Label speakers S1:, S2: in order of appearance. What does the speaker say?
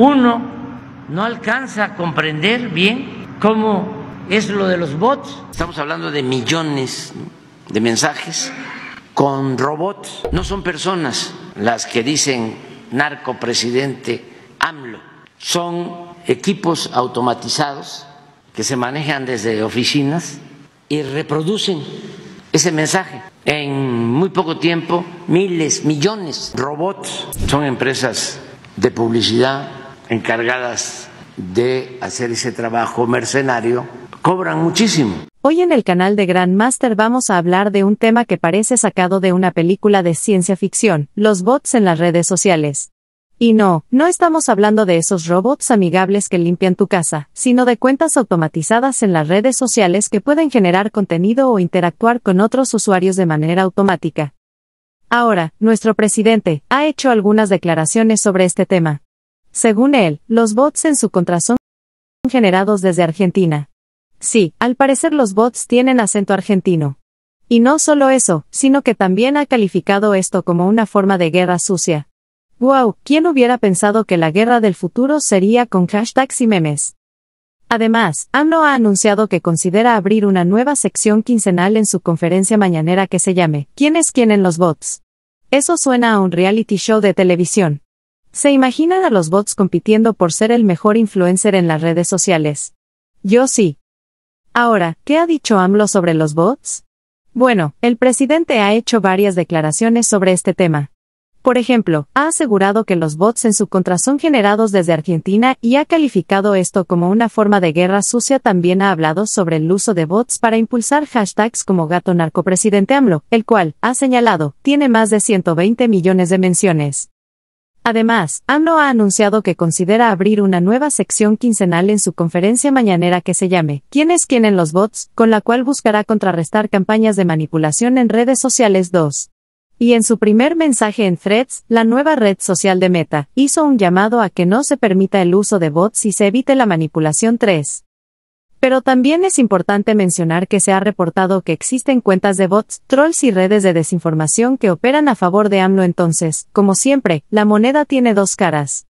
S1: uno no alcanza a comprender bien cómo es lo de los bots. Estamos hablando de millones de mensajes con robots. No son personas las que dicen narco presidente AMLO. Son equipos automatizados que se manejan desde oficinas y reproducen ese mensaje. En muy poco tiempo, miles, millones de robots son empresas de publicidad encargadas de hacer ese trabajo mercenario cobran muchísimo.
S2: Hoy en el canal de Grandmaster vamos a hablar de un tema que parece sacado de una película de ciencia ficción, los bots en las redes sociales. Y no, no estamos hablando de esos robots amigables que limpian tu casa, sino de cuentas automatizadas en las redes sociales que pueden generar contenido o interactuar con otros usuarios de manera automática. Ahora, nuestro presidente ha hecho algunas declaraciones sobre este tema. Según él, los bots en su contra son generados desde Argentina. Sí, al parecer los bots tienen acento argentino. Y no solo eso, sino que también ha calificado esto como una forma de guerra sucia. Wow, ¿quién hubiera pensado que la guerra del futuro sería con hashtags y memes? Además, AMLO ha anunciado que considera abrir una nueva sección quincenal en su conferencia mañanera que se llame ¿Quién es quién en los bots? Eso suena a un reality show de televisión. ¿Se imaginan a los bots compitiendo por ser el mejor influencer en las redes sociales? Yo sí. Ahora, ¿qué ha dicho AMLO sobre los bots? Bueno, el presidente ha hecho varias declaraciones sobre este tema. Por ejemplo, ha asegurado que los bots en su contra son generados desde Argentina y ha calificado esto como una forma de guerra sucia. También ha hablado sobre el uso de bots para impulsar hashtags como gato narcopresidente AMLO, el cual, ha señalado, tiene más de 120 millones de menciones. Además, AMLO ha anunciado que considera abrir una nueva sección quincenal en su conferencia mañanera que se llame ¿Quién es quién en los bots?, con la cual buscará contrarrestar campañas de manipulación en redes sociales 2. Y en su primer mensaje en Threads, la nueva red social de Meta, hizo un llamado a que no se permita el uso de bots y se evite la manipulación 3. Pero también es importante mencionar que se ha reportado que existen cuentas de bots, trolls y redes de desinformación que operan a favor de AMLO entonces, como siempre, la moneda tiene dos caras.